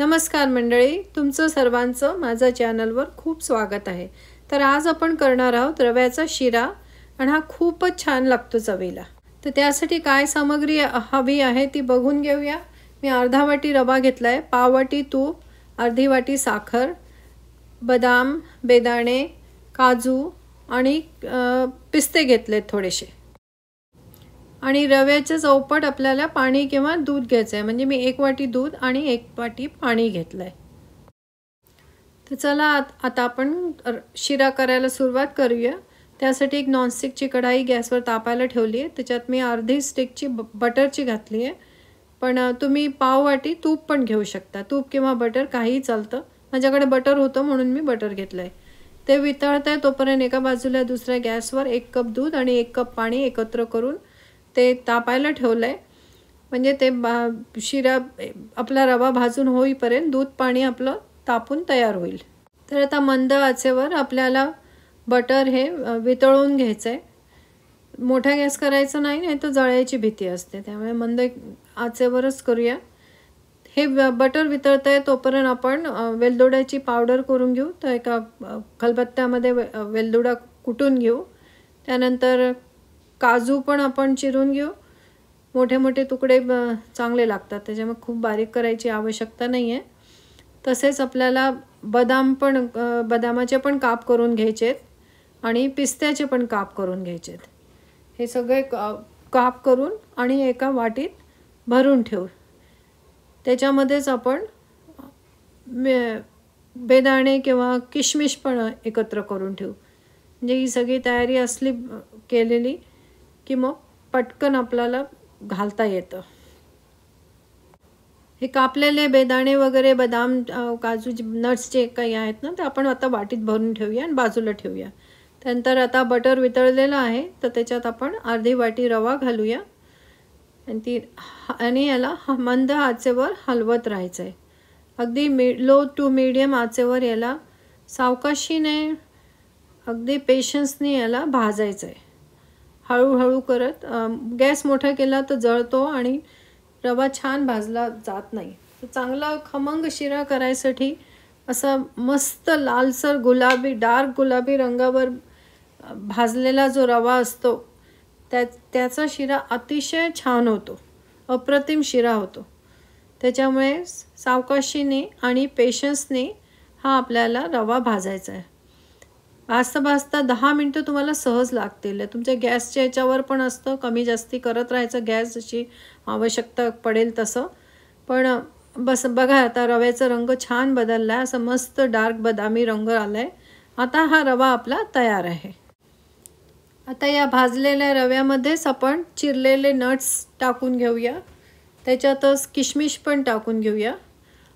नमस्कार मंडळी तुमचं सर्वांचं माझ्या चॅनलवर खूप स्वागत आहे तर आज आपण करणार आहोत रव्याचा शिरा आणि हा खूपच छान लागतो चवीला तर त्यासाठी काय सामग्री हवी आहे ती बघून घेऊया मी अर्धा वाटी रवा घेतला आहे पाव वाटी तूप अर्धी वाटी साखर बदाम बेदाणे काजू आणि पिस्ते घेतलेत थोडेसे आणि रव्याच्या चौपट आपल्याला पाणी किंवा दूध घ्यायचं आहे म्हणजे मी एक वाटी दूध आणि एक वाटी पाणी घेतलं आहे तर चला आता आपण शिरा करायला सुरुवात करूया त्यासाठी एक नॉनस्टिकची कढाई गॅसवर तापायला ठेवली आहे त्याच्यात मी अर्धी स्टिकची ब बटरची घातली आहे पण तुम्ही पाव वाटी तूप पण घेऊ शकता तूप किंवा बटर काहीही चालतं माझ्याकडे बटर होतं म्हणून मी बटर घेतलं आहे ते वितळत आहे तोपर्यंत एका बाजूला दुसऱ्या गॅसवर एक कप दूध आणि एक कप पाणी एकत्र करून ते तापायला ठेवलं आहे म्हणजे ते बा शिरा आपला रवा भाजून होईपर्यंत दूध पाणी आपलं तापून तयार होईल तर आता मंद आचेवर आपल्याला बटर हे वितळून घ्यायचं आहे मोठा गॅस करायचा नाही नाही तर जळायची भीती असते त्यामुळे मंद आचेवरच करूया हे बटर वितळत आहे तोपर्यंत आपण वेलदोड्याची पावडर करून घेऊ तर एका खलबत्त्यामध्ये वेलदोडा कुटून घेऊ त्यानंतर काजू पण आपण चिरून घेऊ मोठे मोठे तुकडे चांगले लागतात त्याच्यामुळे खूप बारीक करायची आवश्यकता नाही आहे तसेच आपल्याला बदाम पण बदामाचे पण काप करून घ्यायचेत आणि पिस्त्याचे पण काप करून घ्यायचेत हे सगळे काप करून आणि एका वाटीत भरून ठेवू त्याच्यामध्येच आपण मे बेदाणे किंवा किशमिश पण एकत्र करून ठेवू म्हणजे ही सगळी तयारी असली केलेली की मग पटकन आपल्याला घालता येतं हे कापलेले बेदाणे वगैरे बदाम काजू नट्स जे काही आहेत ना ते आपण आता वाटीत भरून ठेवूया आणि बाजूला ठेवूया त्यानंतर आता बटर वितळलेलं आहे तर त्याच्यात आपण अर्धी वाटी रवा घालूया आणि ती आणि याला मंद आचेवर हलवत राहायचं आहे अगदी मी लो टू मीडियम आचेवर याला सावकाशीने अगदी पेशन्सने याला भाजायचं आहे हळूहळू करत गॅस मोठा केला तर जळतो आणि रवा छान भाजला जात नाही तर चांगला खमंग शिरा करायसाठी असा मस्त लालसर गुलाबी डार्क गुलाबी रंगावर भाजलेला जो रवा असतो त्या त्याचा शिरा अतिशय छान होतो अप्रतिम शिरा होतो त्याच्यामुळे सावकाशीने आणि पेशन्सने हा आपल्याला रवा भाजायचा आहे आस्ता भाजता दहा मिनटं तुम्हाला सहज लागतील तुमच्या गॅसच्या याच्यावर पण असतं कमी जास्ती करत राहायचं गॅस जशी आवश्यकता पडेल तसं पण बस बघा आता रव्याचा रंग छान बदलला आहे असं मस्त डार्क बदामी रंग आला आहे आता हा रवा आपला तयार आहे आता या भाजलेल्या रव्यामध्येच आपण चिरलेले नट्स टाकून घेऊया त्याच्यातच किशमिश पण टाकून घेऊया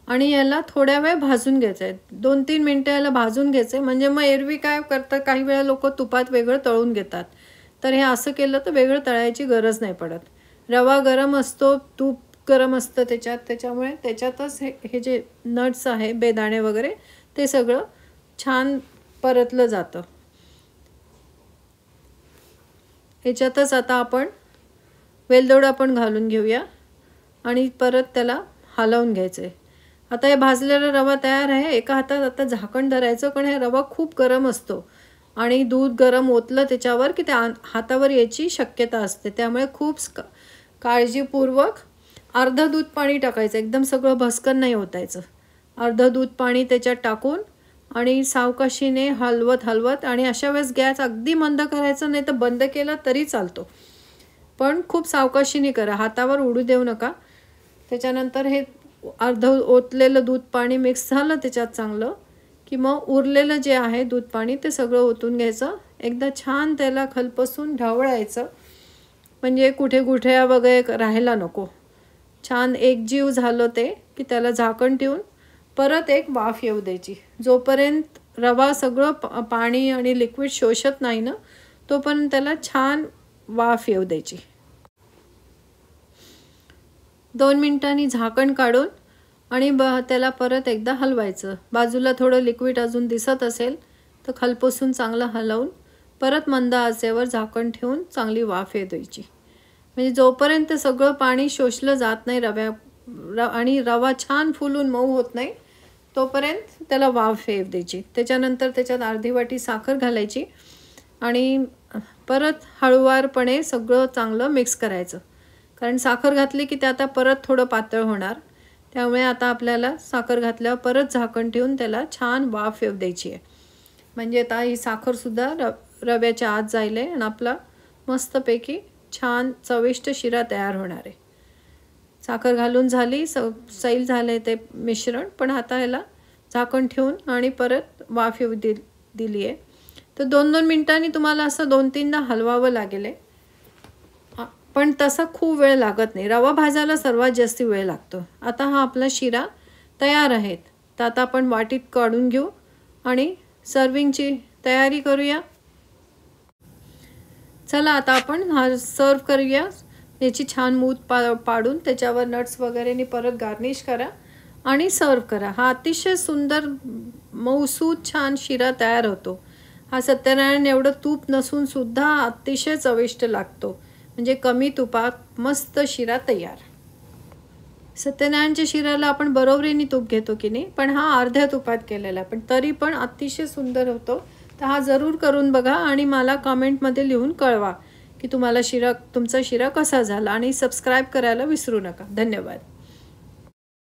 आणि याला थोड्या वेळ भाजून घ्यायचं आहे दोन तीन मिनटं याला भाजून घ्यायचं आहे म्हणजे मग एरवी काय करतात काही वेळा लोक तुपात वेगळं तळून घेतात तर हे असं केलं तर वेगळं तळायची गरज नाही पडत रवा गरम असतो तूप गरम असतं त्याच्यात त्याच्यामुळे त्याच्यातच हे हे जे नट्स आहे बेदाणे वगैरे ते सगळं छान परतलं जातं ह्याच्यातच आता आपण वेलदोडा आपण घालून घेऊया आणि परत त्याला हलवून घ्यायचं आहे आता हे भाजलेला रवा तयार आहे एका हातात आता झाकण धरायचं कारण हे रवा खूप गरम असतो आणि दूध गरम ओतलं त्याच्यावर की त्या हातावर याची शक्यता असते त्यामुळे खूप काळजीपूर्वक अर्ध दूध पाणी टाकायचं एकदम सगळं भस्कन नाही ओतायचं अर्ध दूध पाणी त्याच्यात टाकून आणि सावकाशीने हलवत हलवत आणि अशा वेळेस गॅस अगदी मंद करायचं नाही तर बंद केला तरी चालतो पण खूप सावकाशीने करा हातावर उडू देऊ नका त्याच्यानंतर हे अर्ध ओतलेलं दूध पाणी मिक्स झालं त्याच्यात चांगलं की मग उरलेलं जे आहे दूध पाणी ते सगळं ओतून घ्यायचं एकदा छान त्याला खलपसून ढवळायचं म्हणजे कुठे गुठ्या वगैरे राहायला नको छान एकजीव झालं ते की त्याला झाकण ठेवून परत एक वाफ येऊ द्यायची जोपर्यंत रवा सगळं पाणी आणि लिक्विड शोषत नाही ना तोपर्यंत त्याला छान वाफ येऊ द्यायची दोन मिनटांनी झाकण काढून आणि ब त्याला परत एकदा हलवायचं बाजूला थोडं लिक्विड अजून दिसत असेल तर खलपुसून चांगलं हलवून परत मंद आचेवर झाकण ठेवून चांगली वाफ द्यायची म्हणजे जोपर्यंत सगळं पाणी शोषलं जात नाही रव्या र आणि रवा छान फुलून मऊ होत नाही तोपर्यंत त्याला वाफ फेव द्यायची त्याच्यानंतर त्याच्यात अर्धी वाटी साखर घालायची आणि परत हळुवारपणे सगळं चांगलं मिक्स करायचं कारण साखर घातली की ते आता परत थोडं पातळ होणार त्यामुळे आता आपल्याला साखर घातल्यावर परत झाकण ठेवून त्याला छान वाफ येऊ द्यायची आहे म्हणजे आता ही साखरसुद्धा र रव्याच्या आत जाईल आहे आणि आपला मस्तपैकी छान चविष्ट शिरा तयार होणार आहे साखर घालून झाली स सैल झालं ते मिश्रण पण आता ह्याला झाकण ठेवून आणि परत वाफ येऊ दिली आहे तर दोन दोन मिनटांनी तुम्हाला असं दोन तीनदा हलवावं लागेल आहे पण तसा खूप वेळ लागत नाही रवा भाजायला सर्वात जास्त वेळ लागतो आता हा आपला शिरा तयार आहेत तर आता आपण वाटीत काढून घेऊ आणि सर्विंगची तयारी करूया चला आता आपण हा सर्व करूया याची छान मूत पा पाडून त्याच्यावर नट्स वगैरेने परत गार्निश करा आणि सर्व करा हा अतिशय सुंदर मौसूत छान शिरा तयार होतो हा सत्यनारायण एवढं तूप नसून सुद्धा अतिशय चविष्ट लागतो म्हणजे कमी तुपात मस्त शिरा तयार सत्यनारायणच्या शिराला आपण बरोबरीने तूप घेतो की नाही पण हा अर्ध्या तुपात केलेला पण तरी पण अतिशय सुंदर होतो तर हा जरूर करून बघा आणि मला कमेंटमध्ये लिहून कळवा की तुम्हाला शिरा तुमचा शिरा कसा झाला आणि सबस्क्राईब करायला विसरू नका धन्यवाद